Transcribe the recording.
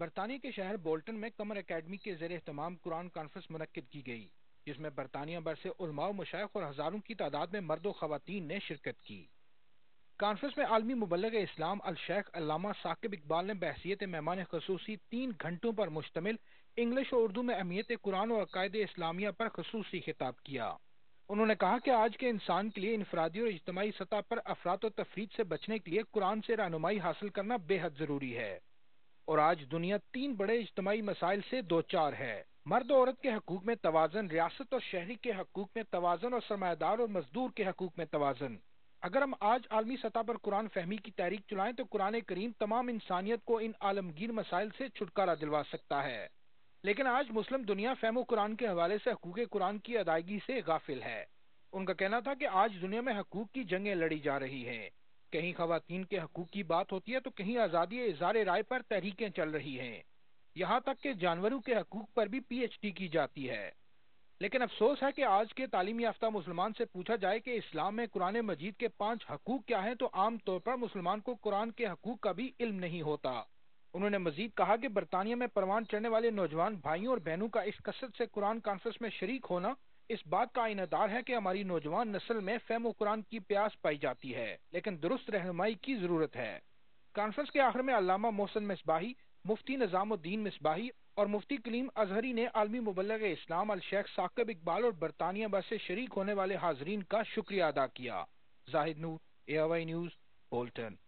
बरतानिया के शहर बोल्टन में कमर अकेडमी के जेर अहतमाम कुरान कॉन्फ्रेंस मनकद की गई जिसमें बरतानिया भर से उलमाओ मशाख और हज़ारों की तादाद में मर्दों खवतान ने शिरकत की कॉन्फ्रेंस में आलमी मुबलग इस्लाम अलशेख अलामा साकिब इकबाल ने बहसीत मेहमान खसूस तीन घंटों पर मुश्तमिल इंग्लिश और उर्दू में अहमियत कुरान और अकायद इस्लामिया पर खसूसी खिताब किया उन्होंने कहा कि आज के इंसान के लिए इनफरादी और इज्तमी सतह पर अफरात और तफरीद से बचने के लिए कुरान से रहनुमाई हासिल करना बेहद ज़रूरी है और आज दुनिया तीन बड़े इज्तमी मसाइल से दो चार है मर्द औरत के हकूक में तोज़न रियासत और शहरी के हकूक में तोज़न और सरमादार और मजदूर के हकूक में तोज़न अगर हम आज आलमी सतह पर कुरान फहमी की तहरीक चलाएं तो कुरान करीम तमाम इंसानियत को इन आलमगीर मसाइल से छुटकारा दिलवा सकता है लेकिन आज मुस्लिम दुनिया फहमो कुरान के हवाले से हकूक कुरान की अदायगी से गाफिल है उनका कहना था कि आज दुनिया में हकूक की जंगें लड़ी जा रही हैं कहीं खातन के हकूक़ की बात होती है तो कहीं आज़ादी इज़हार राय पर तहरीकें चल रही हैं यहाँ तक के जानवरों के हकूक़ पर भी पीएचडी की जाती है लेकिन अफसोस है कि आज के तालीम याफ्ता मुसलमान से पूछा जाए कि इस्लाम में कुरान मजीद के पाँच हकूक़ क्या हैं तो आम तौर पर मुसलमान को कुरान के हकूक़ का भी इल्म नहीं होता उन्होंने मजीद कहा कि बरतानिया में परवान चढ़ने वाले नौजवान भाइयों और बहनों का इस कसरत से कुरान कॉन्फ्रेंस में शरीक होना इस बात का इनदार है कि हमारी नौजवान नस्ल में फेमो कुरान की प्यास पाई जाती है लेकिन दुरुस्त रहनुमाई की जरूरत है कॉन्फ्रेंस के आखिर में अलामा मोहसन मिसबाही मुफ्ती निज़ामुद्दीन मिसबाही और मुफ्ती कलीम अजहरी ने आलमी मुबलग इस्लाम अल शेख साकब इकबाल और बरतानिया बस से शरीक होने वाले हाजरीन का शुक्रिया अदा किया जाहिद नूर ए न्यूज़ बोल्टन